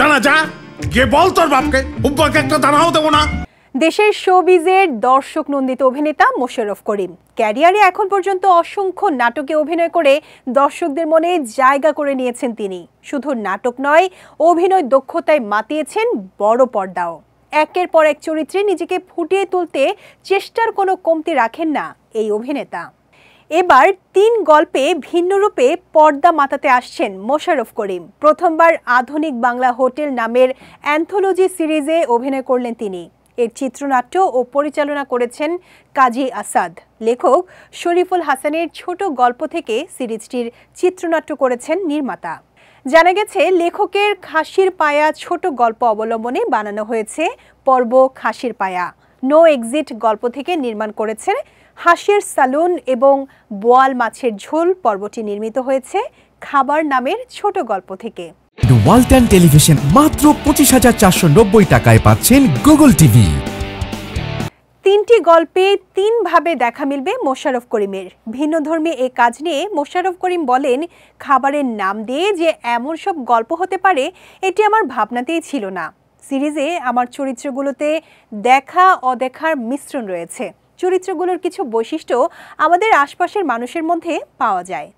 জানা যা গে বল তোর বাপকে হুব্বাকে একটা দানাও দেবো না দেশের শোবিজের দর্শক নন্দিত অভিনেতা মোশারফ করিম ক্যারিয়ারে এখন পর্যন্ত অসংখ্য নাটকে অভিনয় করে দর্শকদের মনে জায়গা করে নিয়েছেন তিনি শুধু নাটক নয় অভিনয় দক্ষতায় মাতিয়েছেন বড় পর্দাও একের পর এক চরিত্রে নিজেকে ফুটিয়ে তুলতে চেষ্টার কোনো কমতি রাখেন না এই অভিনেতা এবার তিন গল্পে ভিন্ন রূপে পর্দা মাতাতে আসছেন মোশাররফ করিম প্রথমবার আধুনিক বাংলা হোটেল নামের অ্যান্থোলজি সিরিজে অভিনয় করলেন তিনি এর চিত্রনাট্য ও পরিচালনা করেছেন কাজী আসাদ লেখক শরীফুল হাসানের ছোট গল্প থেকে সিরিজটির চিত্রনাট্য করেছেন নির্মাতা জানা গেছে লেখকের খাসির পায়া ছোট গল্প অবলম্বনে বানানো হয়েছে পর্ব খাসির পায়া নো এক্সিট গল্প থেকে নির্মাণ করেছে হাসির সালুন এবং বোয়াল মাছের ঝোল পর্বটি নির্মিত হয়েছে খাবার নামের ছোট গল্প থেকে ওয়ালটন টেলিভিশন মাত্র পঁচিশ হাজার চারশো নব্বই টাকায় পাচ্ছেন গুগল টিভি তিনটি গল্পে তিনভাবে দেখা মিলবে মোশাররফ করিমের ভিন্নধর্মী এ কাজ নিয়ে মোশাররফ করিম বলেন খাবারের নাম দিয়ে যে এমন সব গল্প হতে পারে এটি আমার ভাবনাতেই ছিল না সিরিজে আমার চরিত্রগুলোতে দেখা অদেখার মিশ্রণ রয়েছে চরিত্রগুলোর কিছু বৈশিষ্ট্য আমাদের আশপাশের মানুষের মধ্যে পাওয়া যায়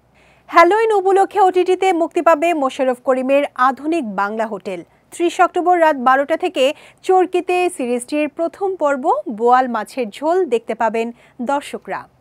হ্যালোইন উপলক্ষে ওটিটিতে মুক্তি পাবে মোশারফ করিমের আধুনিক বাংলা হোটেল ত্রিশ অক্টোবর রাত বারোটা থেকে চরকিতে সিরিজটির প্রথম পর্ব বোয়াল মাছের ঝোল দেখতে পাবেন দর্শকরা